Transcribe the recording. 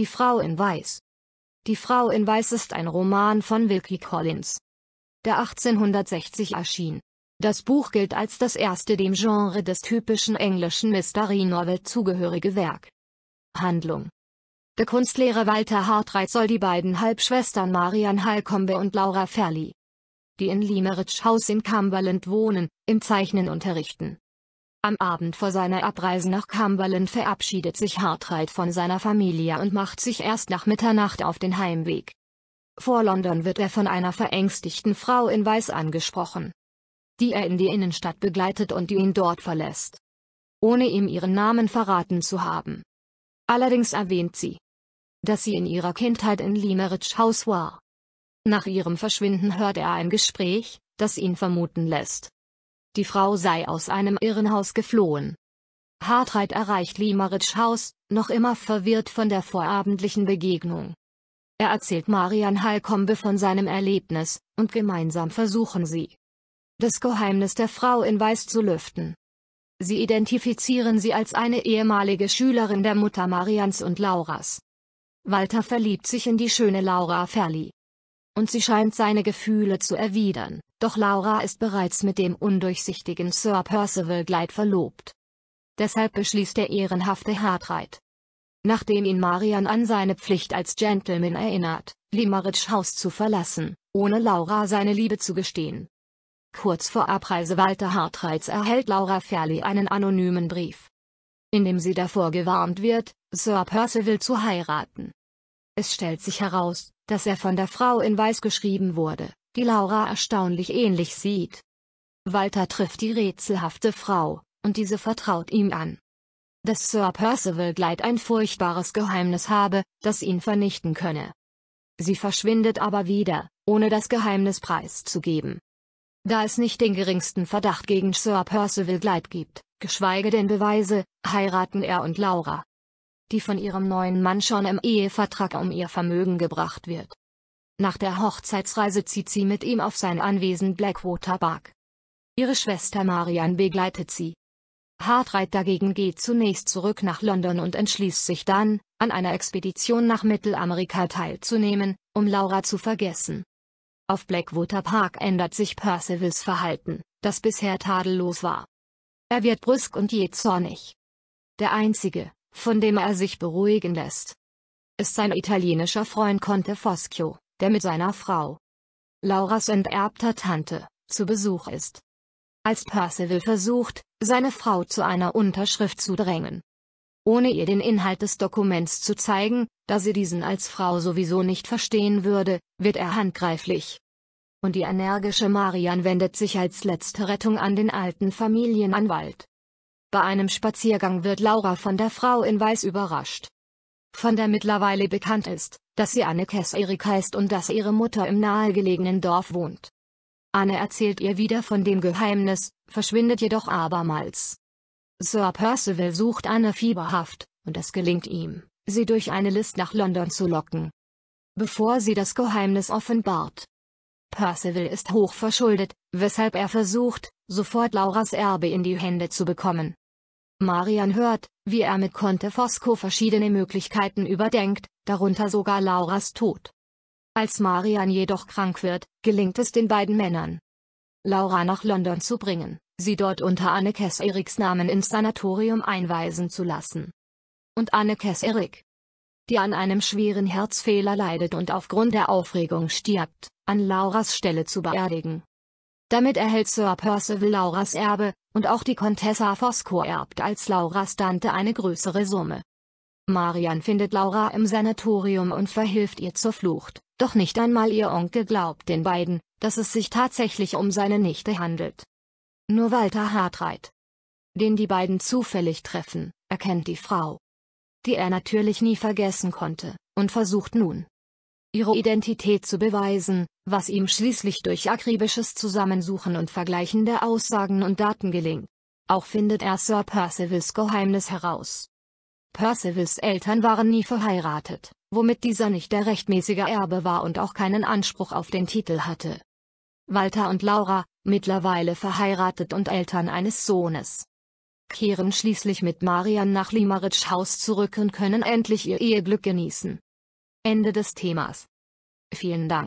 Die Frau in Weiß. Die Frau in Weiß ist ein Roman von Wilkie Collins. Der 1860 erschien. Das Buch gilt als das erste dem Genre des typischen englischen Mystery Novel zugehörige Werk. Handlung Der Kunstlehrer Walter Hartreit soll die beiden Halbschwestern Marian Halcombe und Laura Ferli, die in Limeridge House in Cumberland wohnen, im Zeichnen unterrichten. Am Abend vor seiner Abreise nach Cumberland verabschiedet sich Hartreit von seiner Familie und macht sich erst nach Mitternacht auf den Heimweg. Vor London wird er von einer verängstigten Frau in Weiß angesprochen, die er in die Innenstadt begleitet und die ihn dort verlässt, ohne ihm ihren Namen verraten zu haben. Allerdings erwähnt sie, dass sie in ihrer Kindheit in Limeridge House war. Nach ihrem Verschwinden hört er ein Gespräch, das ihn vermuten lässt, die Frau sei aus einem Irrenhaus geflohen. Hartreit erreicht Limaritsch Haus, noch immer verwirrt von der vorabendlichen Begegnung. Er erzählt Marian Heilkombe von seinem Erlebnis, und gemeinsam versuchen sie, das Geheimnis der Frau in Weiß zu lüften. Sie identifizieren sie als eine ehemalige Schülerin der Mutter Marians und Lauras. Walter verliebt sich in die schöne Laura Ferli. Und sie scheint seine Gefühle zu erwidern doch Laura ist bereits mit dem undurchsichtigen Sir Percival Gleid verlobt. Deshalb beschließt der ehrenhafte Hartreit. Nachdem ihn Marian an seine Pflicht als Gentleman erinnert, Limeridge House zu verlassen, ohne Laura seine Liebe zu gestehen. Kurz vor Abreise Walter Hartreits erhält Laura Fairley einen anonymen Brief, in dem sie davor gewarnt wird, Sir Percival zu heiraten. Es stellt sich heraus, dass er von der Frau in Weiß geschrieben wurde, die Laura erstaunlich ähnlich sieht. Walter trifft die rätselhafte Frau, und diese vertraut ihm an. Dass Sir Percival Gleit ein furchtbares Geheimnis habe, das ihn vernichten könne. Sie verschwindet aber wieder, ohne das Geheimnis preiszugeben. Da es nicht den geringsten Verdacht gegen Sir Percival Gleit gibt, geschweige denn Beweise, heiraten er und Laura. Die von ihrem neuen Mann schon im Ehevertrag um ihr Vermögen gebracht wird. Nach der Hochzeitsreise zieht sie mit ihm auf sein Anwesen Blackwater Park. Ihre Schwester Marian begleitet sie. Hartreid dagegen geht zunächst zurück nach London und entschließt sich dann, an einer Expedition nach Mittelamerika teilzunehmen, um Laura zu vergessen. Auf Blackwater Park ändert sich Percivals Verhalten, das bisher tadellos war. Er wird brüsk und je zornig. Der einzige, von dem er sich beruhigen lässt, ist sein italienischer Freund Conte Foschio der mit seiner Frau, Lauras enterbter Tante, zu Besuch ist. Als Percival versucht, seine Frau zu einer Unterschrift zu drängen. Ohne ihr den Inhalt des Dokuments zu zeigen, da sie diesen als Frau sowieso nicht verstehen würde, wird er handgreiflich. Und die energische Marian wendet sich als letzte Rettung an den alten Familienanwalt. Bei einem Spaziergang wird Laura von der Frau in Weiß überrascht. Von der mittlerweile bekannt ist, dass sie Anne Kesserik heißt und dass ihre Mutter im nahegelegenen Dorf wohnt. Anne erzählt ihr wieder von dem Geheimnis, verschwindet jedoch abermals. Sir Percival sucht Anne fieberhaft, und es gelingt ihm, sie durch eine List nach London zu locken. Bevor sie das Geheimnis offenbart. Percival ist hoch verschuldet, weshalb er versucht, sofort Lauras Erbe in die Hände zu bekommen. Marian hört, wie er mit Conte Fosco verschiedene Möglichkeiten überdenkt, darunter sogar Lauras Tod. Als Marian jedoch krank wird, gelingt es den beiden Männern, Laura nach London zu bringen, sie dort unter Annekes Eriks Namen ins Sanatorium einweisen zu lassen. Und Annekes Erik, die an einem schweren Herzfehler leidet und aufgrund der Aufregung stirbt, an Lauras Stelle zu beerdigen. Damit erhält Sir Percival Lauras Erbe, und auch die Contessa Fosco erbt als Lauras Tante eine größere Summe. Marian findet Laura im Sanatorium und verhilft ihr zur Flucht, doch nicht einmal ihr Onkel glaubt den beiden, dass es sich tatsächlich um seine Nichte handelt. Nur Walter Hartreit, den die beiden zufällig treffen, erkennt die Frau, die er natürlich nie vergessen konnte, und versucht nun, ihre Identität zu beweisen, was ihm schließlich durch akribisches Zusammensuchen und Vergleichen der Aussagen und Daten gelingt. Auch findet er Sir Percivals Geheimnis heraus Percivals Eltern waren nie verheiratet, womit dieser nicht der rechtmäßige Erbe war und auch keinen Anspruch auf den Titel hatte. Walter und Laura, mittlerweile verheiratet und Eltern eines Sohnes, kehren schließlich mit Marian nach Limeridge House zurück und können endlich ihr Eheglück genießen. Ende des Themas. Vielen Dank.